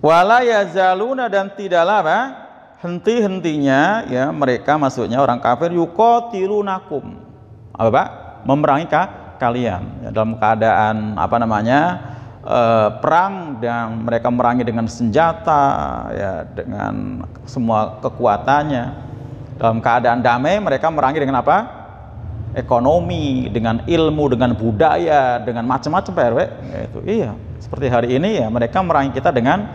Wala yazaluna dan tidak lama eh, henti-hentinya ya mereka maksudnya orang kafir yuqatilunakum. Apa Pak? Memerangi kah kalian ya, dalam keadaan apa namanya? Eh, perang dan mereka merangi dengan senjata ya dengan semua kekuatannya. Dalam keadaan damai mereka merangi dengan apa? ekonomi, dengan ilmu, dengan budaya, dengan macam-macam Pak RW. Ya, itu iya. Seperti hari ini ya mereka merangi kita dengan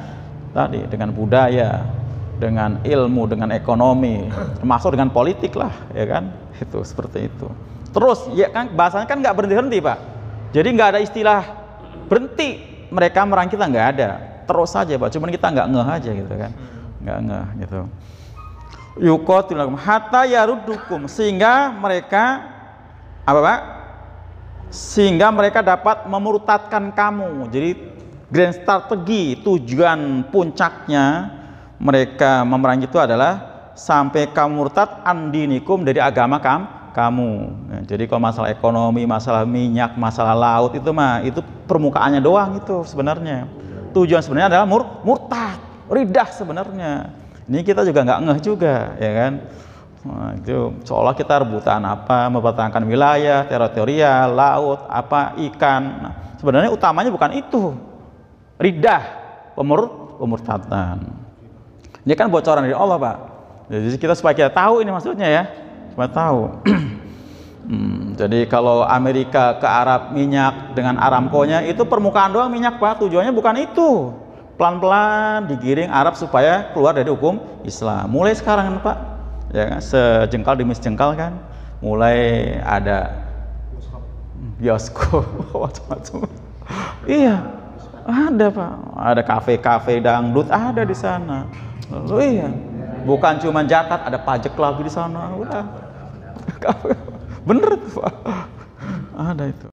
tadi dengan budaya, dengan ilmu, dengan ekonomi, termasuk dengan politik lah, ya kan? Itu seperti itu. Terus ya kan bahasanya kan nggak berhenti henti Pak. Jadi nggak ada istilah berhenti. Mereka merangi kita nggak ada. Terus saja Pak. Cuman kita nggak ngeh aja gitu kan. Nggak ngeh gitu Yukotilakum hatta yarudukum sehingga mereka apa pak? Sehingga mereka dapat memurtadkan kamu. Jadi grand strategi tujuan puncaknya mereka memerangi itu adalah sampai kamu murtad andinikum dari agama kam, kamu. Nah, jadi kalau masalah ekonomi, masalah minyak, masalah laut itu mah itu permukaannya doang itu sebenarnya. Tujuan sebenarnya adalah mur, murtad, ridah sebenarnya. Ini kita juga nggak ngeh juga, ya kan? Nah, itu seolah kita rebutan apa, mempertahankan wilayah, teritorial, laut, apa, ikan. Nah, sebenarnya utamanya bukan itu. Ridah, pemurut, pemurtatan. Ini kan bocoran dari Allah, Pak. Ya, jadi kita supaya kita tahu ini maksudnya ya. Supaya tahu. Hmm, jadi kalau Amerika ke Arab minyak dengan Aramco-nya itu permukaan doang minyak pak, tujuannya bukan itu. Pelan-pelan digiring Arab supaya keluar dari hukum Islam. Mulai sekarang pak, ya kan? sejengkal demi sejengkal kan mulai ada bioskop macam-macam iya ada pak ada kafe-kafe dangdut ada di sana lalu iya bukan cuma jakat ada pajak lagi di sana udah bener pak ada itu